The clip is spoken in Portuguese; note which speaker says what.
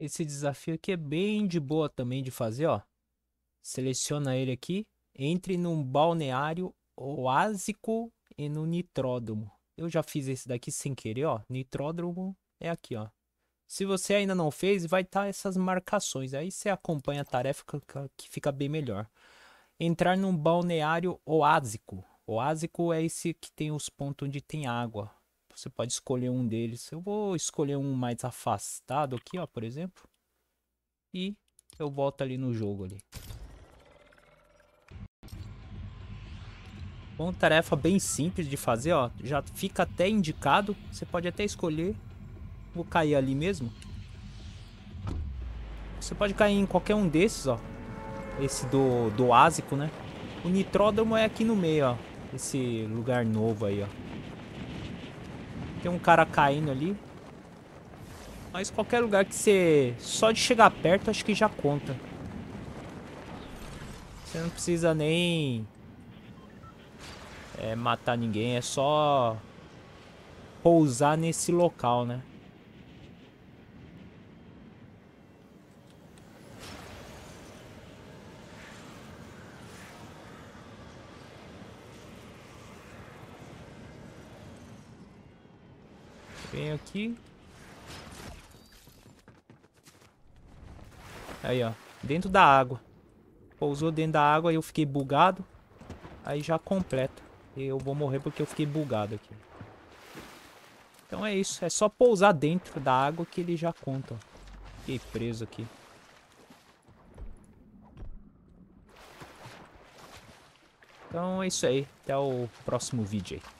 Speaker 1: Esse desafio aqui é bem de boa também de fazer, ó. Seleciona ele aqui, entre num balneário oásico e no nitródromo. Eu já fiz esse daqui sem querer, ó. Nitródromo é aqui, ó. Se você ainda não fez, vai estar tá essas marcações. Aí você acompanha a tarefa que fica bem melhor. Entrar num balneário oásico. Oásico é esse que tem os pontos onde tem água. Você pode escolher um deles. Eu vou escolher um mais afastado aqui, ó, por exemplo. E eu volto ali no jogo ali. Bom, tarefa bem simples de fazer, ó. Já fica até indicado. Você pode até escolher. Vou cair ali mesmo. Você pode cair em qualquer um desses, ó. Esse do, do ásico, né? O nitródromo é aqui no meio, ó. Esse lugar novo aí, ó. Tem um cara caindo ali. Mas qualquer lugar que você... Só de chegar perto, acho que já conta. Você não precisa nem... É, matar ninguém. É só... Pousar nesse local, né? Vem aqui. Aí, ó. Dentro da água. Pousou dentro da água e eu fiquei bugado. Aí já completa. E eu vou morrer porque eu fiquei bugado aqui. Então é isso. É só pousar dentro da água que ele já conta. Ó. Fiquei preso aqui. Então é isso aí. Até o próximo vídeo aí.